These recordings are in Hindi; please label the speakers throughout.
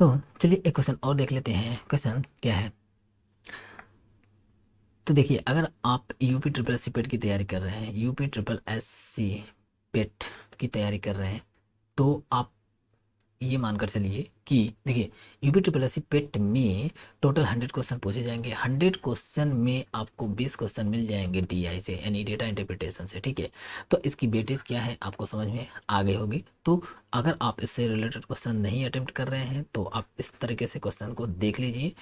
Speaker 1: तो चलिए एक क्वेश्चन और देख लेते हैं क्वेश्चन क्या है तो देखिए अगर आप UP triple S C PET की तैयारी कर रहे हैं UP triple S C PET की तैयारी कर रहे हैं तो आप ये मानकर चलिए कि देखिए यूपी ट्रिपल एस पेट में टोटल हंड्रेड क्वेश्चन पूछे जाएंगे हंड्रेड क्वेश्चन में आपको बीस क्वेश्चन मिल जाएंगे डीआई से यानी डेटा इंटरप्रिटेशन से ठीक है तो इसकी बेटेज क्या है आपको समझ में आ गई होगी तो अगर आप इससे रिलेटेड क्वेश्चन नहीं अटैम्प्ट कर रहे हैं तो आप इस तरीके से क्वेश्चन को देख लीजिए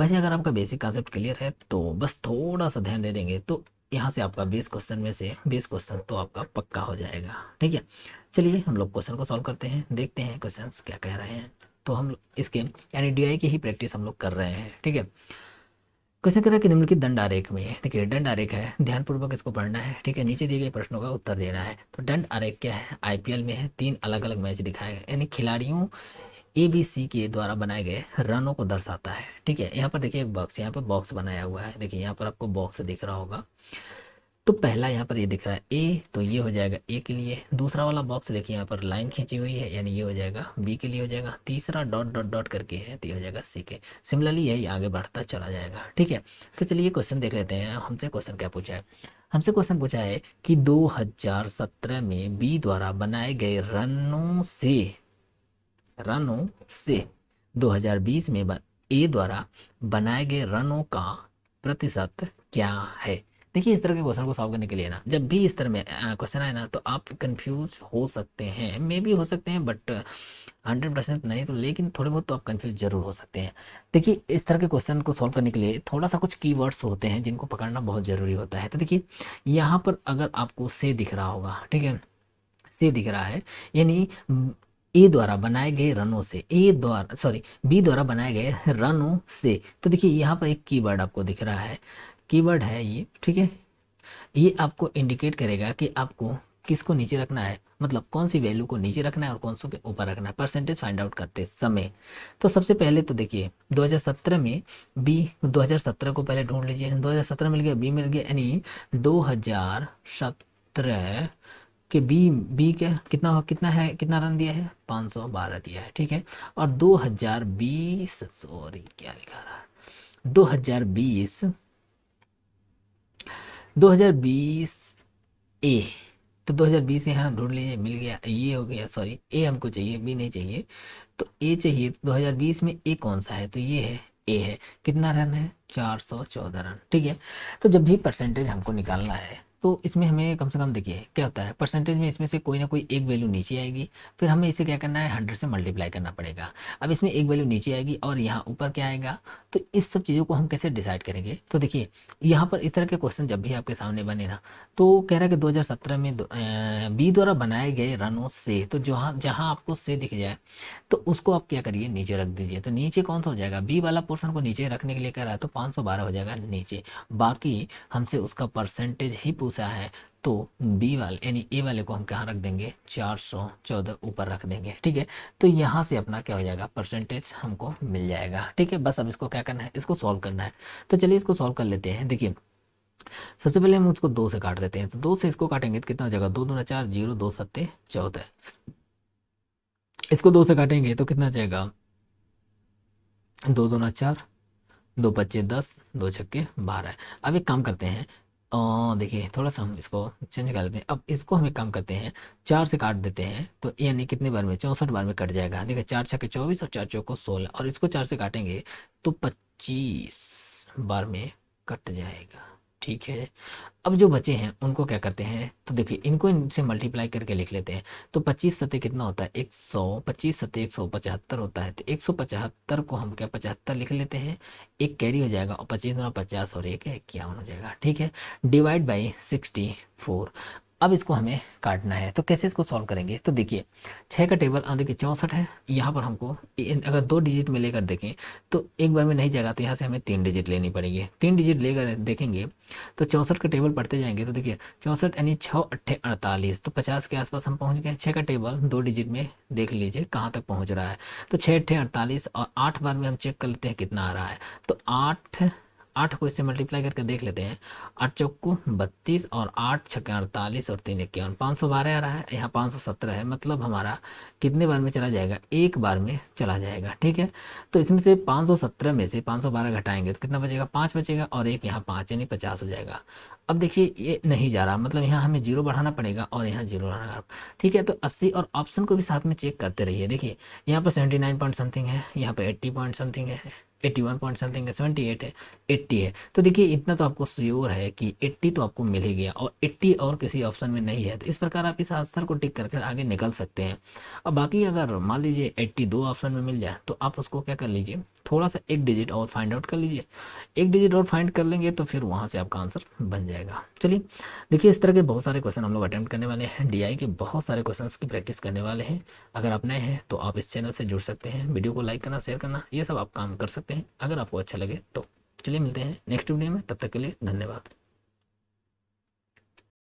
Speaker 1: वैसे अगर आपका बेसिक कॉन्सेप्ट क्लियर है तो बस थोड़ा सा ध्यान दे देंगे तो यहाँ से आपका बीस क्वेश्चन में से बीस क्वेश्चन तो आपका पक्का हो जाएगा ठीक है चलिए हम लोग क्वेश्चन को सॉल्व करते हैं देखते हैं क्वेश्चन क्या कह रहे हैं तो हम इसके यानी डी की ही प्रैक्टिस हम लोग कर रहे हैं ठीक है क्वेश्चन कह रहा है कि निम्नलिखित दंड आरेख में देखिए दंड आरेख है ध्यानपूर्वक इसको पढ़ना है ठीक है नीचे दिए गए प्रश्नों का उत्तर देना है तो दंड आरेख क्या है आईपीएल में है तीन अलग अलग मैच दिखाए गए यानी खिलाड़ियों एबीसी के द्वारा बनाए गए रनों को दर्शाता है ठीक है यहाँ पर देखिए एक बॉक्स यहाँ पर बॉक्स बनाया हुआ है देखिए यहाँ पर आपको बॉक्स दिख रहा होगा तो पहला यहाँ पर ये यह दिख रहा है ए तो ये हो जाएगा ए के लिए दूसरा वाला बॉक्स देखिए यहाँ पर लाइन खींची हुई है यानी ये हो जाएगा बी के लिए हो जाएगा तीसरा डॉट डॉट डॉट करके है तो ये हो जाएगा सी के सिमिलरली यही आगे बढ़ता चला जाएगा ठीक है तो चलिए क्वेश्चन देख लेते हैं हमसे क्वेश्चन क्या पूछा है हमसे क्वेश्चन पूछा है कि दो में बी द्वारा बनाए गए रनों से रनों से दो में ए द्वारा बनाए गए रनों का प्रतिशत क्या है देखिए इस तरह के क्वेश्चन को सॉल्व करने के लिए ना जब भी इस तरह में क्वेश्चन आए ना तो आप कंफ्यूज हो सकते हैं मे भी हो सकते हैं बट हंड्रेड परसेंट नहीं तो लेकिन थोड़े बहुत तो आप कंफ्यूज जरूर हो सकते हैं देखिए इस तरह के क्वेश्चन को सॉल्व करने के लिए थोड़ा सा कुछ की होते हैं जिनको पकड़ना बहुत ज़रूरी होता है तो देखिए यहाँ पर अगर आपको से दिख रहा होगा ठीक है से दिख रहा है यानी ए द्वारा बनाए गए रनों से ए द्वारा सॉरी बी द्वारा बनाए गए रनों से तो देखिए यहाँ पर एक कीवर्ड आपको दिख रहा है कीवर्ड है ये ठीक है ये आपको इंडिकेट करेगा कि आपको किसको नीचे रखना है मतलब कौन सी वैल्यू को नीचे रखना है और कौन सो के ऊपर रखना है परसेंटेज फाइंड आउट करते समय तो सबसे पहले तो देखिए 2017 में बी 2017 को पहले ढूंढ लीजिए 2017 मिल गया बी मिल गया यानी 2017 के बी बी क्या कितना कितना है कितना रन दिया है 512 दिया है ठीक है और दो सॉरी क्या लिखा रहा है 2020 2020 ए तो 2020 यहाँ हम ढूंढ लीजिए मिल गया ये हो गया सॉरी ए हमको चाहिए बी नहीं चाहिए तो ए चाहिए तो 2020 में ए कौन सा है तो ये है ए है कितना रन है 414 रन ठीक है तो जब भी परसेंटेज हमको निकालना है तो इसमें हमें कम से कम देखिए क्या होता है परसेंटेज में इसमें से कोई ना कोई एक वैल्यू नीचे आएगी फिर हमें इसे क्या करना है हंड्रेड से मल्टीप्लाई करना पड़ेगा अब इसमें एक वैल्यू नीचे आएगी और यहाँ ऊपर क्या आएगा तो इस सब चीज़ों को हम कैसे डिसाइड करेंगे तो देखिए यहाँ पर इस तरह के क्वेश्चन जब भी आपके सामने बने ना तो कह रहा है कि दो में बी द्वारा बनाए गए रनों से तो जहाँ जहाँ आपको से दिख जाए तो उसको आप क्या करिए नीचे रख दीजिए तो नीचे कौन सा हो जाएगा बी वाला पोर्सन को नीचे रखने के लिए कह रहा है तो पाँच हो जाएगा नीचे बाकी हमसे उसका परसेंटेज ही दूसरा है तो बी वाले यानी ए वाले को हम कहाँ रख देंगे चार सौ चौदह ऊपर रख देंगे ठीक है तो यहाँ से अपना क्या हो जाएगा परसेंटेज हमको मिल जाएगा ठीक है बस अब इसको क्या करना है इसको सॉल्व करना है तो चलिए इसको सॉल्व कर लेते हैं देखिए सबसे पहले हम उसको दो से काट देते हैं तो दो से इसको काटेंगे तो कितना हो जाएगा दो दो चार जीरो दो सत्ते चौदह इसको दो से काटेंगे तो कितना जाएगा दो दो ना चार दो पच्चे दस दो छक्के बारह अब एक काम करते हैं देखिए थोड़ा सा हम इसको चेंज कर लेते हैं अब इसको हमें काम करते हैं चार से काट देते हैं तो यानी कितने बार में चौंसठ बार में कट जाएगा देखिए चार के चौबीस और चार चौको सोलह और इसको चार से काटेंगे तो पच्चीस बार में कट जाएगा ठीक है अब जो बचे हैं उनको क्या करते हैं तो देखिए इनको इनसे मल्टीप्लाई करके लिख लेते हैं तो पच्चीस सतह कितना होता है एक सौ पच्चीस सतह एक सौ पचहत्तर होता है तो एक सौ पचहत्तर को हम क्या पचहत्तर लिख लेते हैं एक कैरी हो जाएगा और पच्चीस दोनों पचास और एक इक्यावन हो जाएगा ठीक है डिवाइड बाई सिक्सटी फोर अब इसको हमें काटना है तो कैसे इसको सॉल्व करेंगे तो देखिए छः का टेबल देखिए चौंसठ है यहाँ पर हमको अगर दो डिजिट में लेकर देखें तो एक बार में नहीं जाएगा तो यहाँ से हमें तीन डिजिट लेनी पड़ेगी तीन डिजिट लेकर देखेंगे तो चौंसठ का टेबल पढ़ते जाएंगे तो देखिए चौंसठ यानी छः अट्ठे अड़तालीस तो पचास के आसपास हम पहुँच गए छः का टेबल दो डिजिट में देख लीजिए कहाँ तक पहुँच रहा है तो छः अट्ठे अड़तालीस और आठ बार में हम चेक कर लेते हैं कितना आ रहा है तो आठ आठ को इससे मल्टीप्लाई करके देख लेते हैं आठ चौकू बत्तीस और आठ छक्के अड़तालीस और तीन इक्यावन पाँच सौ बारह आ रहा है यहाँ पाँच सौ सत्रह है मतलब हमारा कितने बार में चला जाएगा एक बार में चला जाएगा ठीक है तो इसमें से पाँच सौ सत्रह में से पाँच सौ बारह घटाएंगे तो कितना बचेगा पाँच बचेगा और एक यहाँ पाँच यानी पचास हो जाएगा अब देखिए ये नहीं जा रहा मतलब यहाँ हमें जीरो बढ़ाना पड़ेगा और यहाँ जीरो बढ़ाना ठीक है तो अस्सी और ऑप्शन को भी साथ में चेक करते रहिए देखिए यहाँ पर सेवेंटी नाइन पॉइंट समथिंग है यहाँ पर एट्टी पॉइंट समथिंग है एट्टी वन पॉइंट समथिंग है सेवेंटी एट है एट्टी है तो देखिए इतना तो आपको श्योर है कि एट्टी तो आपको मिल ही गया और एट्टी और किसी ऑप्शन में नहीं है तो इस प्रकार आप इस आंसर को टिक करके आगे निकल सकते हैं अब बाकी अगर मान लीजिए एट्टी दो ऑप्शन में मिल जाए तो आप उसको क्या कर लीजिए थोड़ा सा एक डिजिट और फाइंड आउट कर लीजिए एक डिजिट और फाइंड कर लेंगे तो फिर वहाँ से आपका आंसर बन जाएगा चलिए देखिए इस तरह के बहुत सारे क्वेश्चन हम लोग अटैम्प्ट करने वाले हैं डी के बहुत सारे क्वेश्चन की प्रैक्टिस करने वाले हैं अगर आप नए हैं तो आप इस चैनल से जुड़ सकते हैं वीडियो को लाइक करना शेयर करना ये सब आप काम कर सकते हैं अगर आपको अच्छा लगे तो चलिए मिलते हैं नेक्स्ट वीडियो में तब तक के लिए धन्यवाद